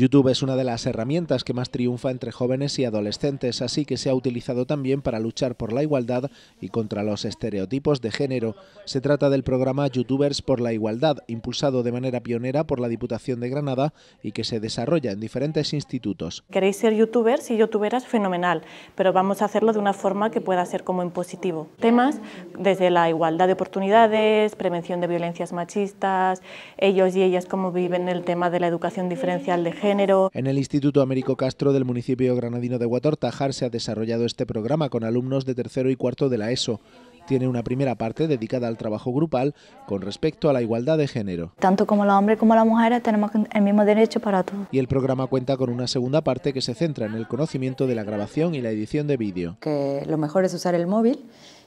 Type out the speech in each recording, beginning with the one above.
YouTube es una de las herramientas que más triunfa entre jóvenes y adolescentes, así que se ha utilizado también para luchar por la igualdad y contra los estereotipos de género. Se trata del programa Youtubers por la Igualdad, impulsado de manera pionera por la Diputación de Granada y que se desarrolla en diferentes institutos. Queréis ser youtubers y youtuberas fenomenal, pero vamos a hacerlo de una forma que pueda ser como en positivo. Temas desde la igualdad de oportunidades, prevención de violencias machistas, ellos y ellas cómo viven el tema de la educación diferencial de género, en el Instituto Américo Castro del municipio granadino de Huatortajar se ha desarrollado este programa con alumnos de tercero y cuarto de la ESO tiene una primera parte dedicada al trabajo grupal con respecto a la igualdad de género. Tanto como los hombres como las mujeres tenemos el mismo derecho para todos. Y el programa cuenta con una segunda parte que se centra en el conocimiento de la grabación y la edición de vídeo. Que lo mejor es usar el móvil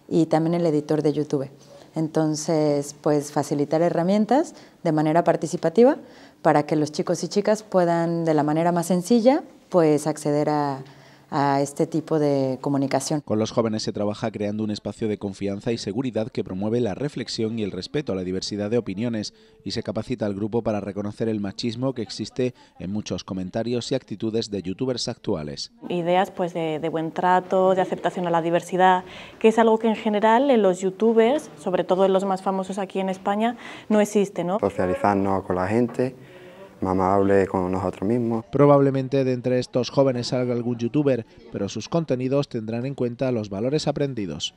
y también el editor de YouTube. Entonces, pues facilitar herramientas de manera participativa para que los chicos y chicas puedan de la manera más sencilla pues acceder a, a este tipo de comunicación. Con los jóvenes se trabaja creando un espacio de confianza y seguridad que promueve la reflexión y el respeto a la diversidad de opiniones y se capacita al grupo para reconocer el machismo que existe en muchos comentarios y actitudes de youtubers actuales. Ideas pues de, buen trato, de aceptación a la diversidad, que es algo que en general en los youtubers, sobre todo en los más famosos aquí en España, no existe. ¿no? Socializarnos con la gente, Mamá hable con nosotros mismos. Probablemente de entre estos jóvenes salga algún youtuber, pero sus contenidos tendrán en cuenta los valores aprendidos.